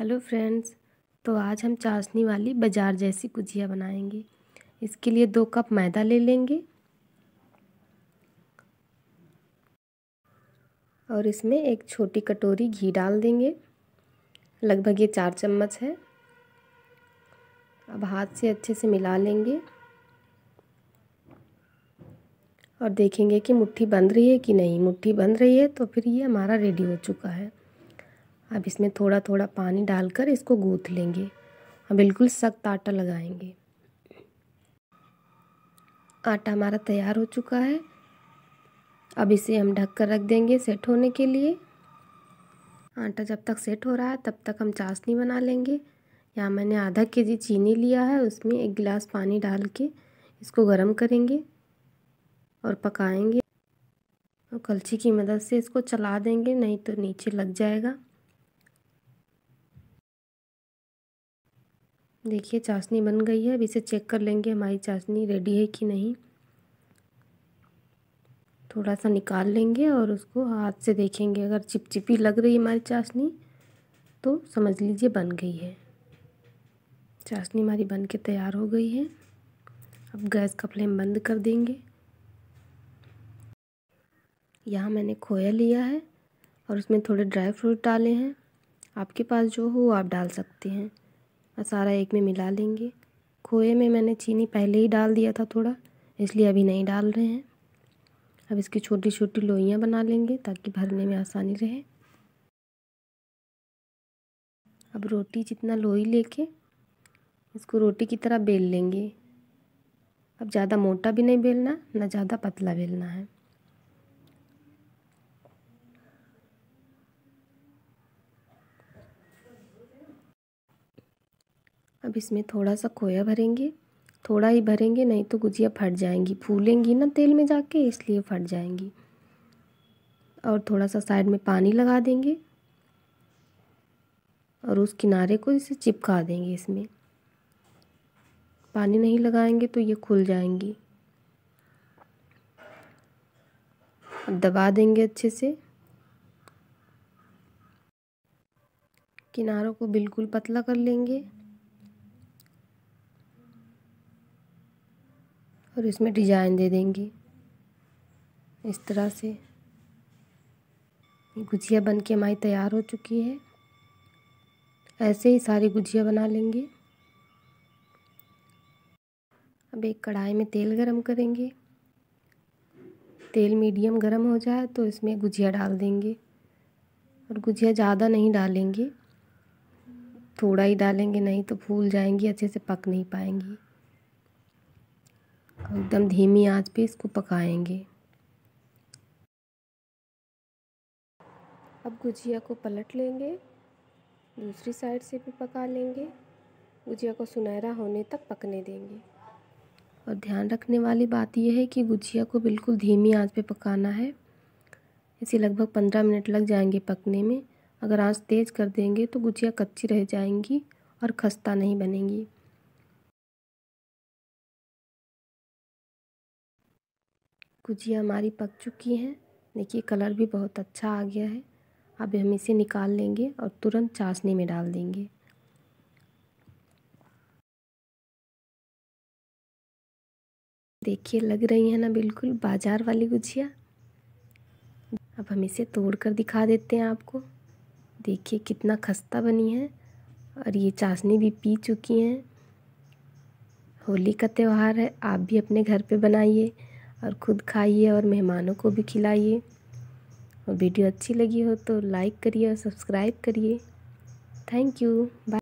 hello friends तो आज हम चाशनी वाली बाज़ार जैसी गुजिया बनाएंगे इसके लिए दो कप मैदा ले लेंगे और इसमें एक छोटी कटोरी घी डाल देंगे लगभग ये चार चम्मच है अब हाथ से अच्छे से मिला लेंगे और देखेंगे कि मुट्ठी बंद रही है कि नहीं मुट्ठी बंद रही है तो फिर ये हमारा रेडी हो चुका है अब इसमें थोड़ा थोड़ा पानी डालकर इसको गूँथ लेंगे और बिल्कुल सख्त आटा लगाएंगे आटा हमारा तैयार हो चुका है अब इसे हम ढक कर रख देंगे सेट होने के लिए आटा जब तक सेट हो रहा है तब तक हम चाशनी बना लेंगे यहाँ मैंने आधा के जी चीनी लिया है उसमें एक गिलास पानी डाल के इसको गर्म करेंगे और पकाएंगे और कलछी की मदद से इसको चला देंगे नहीं तो नीचे लग जाएगा देखिए चाशनी बन गई है अब इसे चेक कर लेंगे हमारी चाशनी रेडी है कि नहीं थोड़ा सा निकाल लेंगे और उसको हाथ से देखेंगे अगर चिपचिपी लग रही है हमारी चाशनी तो समझ लीजिए बन गई है चाशनी हमारी बन के तैयार हो गई है अब गैस का फ्लेम बंद कर देंगे यहाँ मैंने खोया लिया है और उसमें थोड़े ड्राई फ्रूट डाले हैं आपके पास जो हो आप डाल सकते हैं और सारा एक में मिला लेंगे खोए में मैंने चीनी पहले ही डाल दिया था थोड़ा इसलिए अभी नहीं डाल रहे हैं अब इसकी छोटी छोटी लोइयाँ बना लेंगे ताकि भरने में आसानी रहे अब रोटी जितना लोई लेके इसको रोटी की तरह बेल लेंगे अब ज़्यादा मोटा भी नहीं बेलना ना ज़्यादा पतला बेलना है अब इसमें थोड़ा सा खोया भरेंगे थोड़ा ही भरेंगे नहीं तो गुजिया फट जाएंगी फूलेंगी ना तेल में जाके इसलिए फट जाएंगी और थोड़ा सा साइड में पानी लगा देंगे और उस किनारे को इसे चिपका देंगे इसमें पानी नहीं लगाएंगे तो ये खुल जाएंगी अब दबा देंगे अच्छे से किनारों को बिल्कुल पतला कर लेंगे और इसमें डिजाइन दे देंगे इस तरह से गुजिया बन के हमारी तैयार हो चुकी है ऐसे ही सारी गुजिया बना लेंगे अब एक कढ़ाई में तेल गरम करेंगे तेल मीडियम गरम हो जाए तो इसमें गुजिया डाल देंगे और गुजिया ज़्यादा नहीं डालेंगे थोड़ा ही डालेंगे नहीं तो फूल जाएंगी अच्छे से पक नहीं पाएंगी एकदम धीमी आंच पे इसको पकाएंगे अब गुजिया को पलट लेंगे दूसरी साइड से भी पका लेंगे गुजिया को सुनहरा होने तक पकने देंगे और ध्यान रखने वाली बात यह है कि गुजिया को बिल्कुल धीमी आंच पे पकाना है इसे लगभग पंद्रह मिनट लग जाएंगे पकने में अगर आंच तेज़ कर देंगे तो गुजिया कच्ची रह जाएंगी और खस्ता नहीं बनेंगी गुजिया हमारी पक चुकी हैं देखिए कलर भी बहुत अच्छा आ गया है अब हम इसे निकाल लेंगे और तुरंत चाशनी में डाल देंगे देखिए लग रही है ना बिल्कुल बाजार वाली गुजिया अब हम इसे तोड़ कर दिखा देते हैं आपको देखिए कितना खस्ता बनी है और ये चाशनी भी पी चुकी हैं होली का त्यौहार है आप भी अपने घर पे बनाइए और ख़ुद खाइए और मेहमानों को भी खिलाइए और वीडियो अच्छी लगी हो तो लाइक करिए और सब्सक्राइब करिए थैंक यू बाय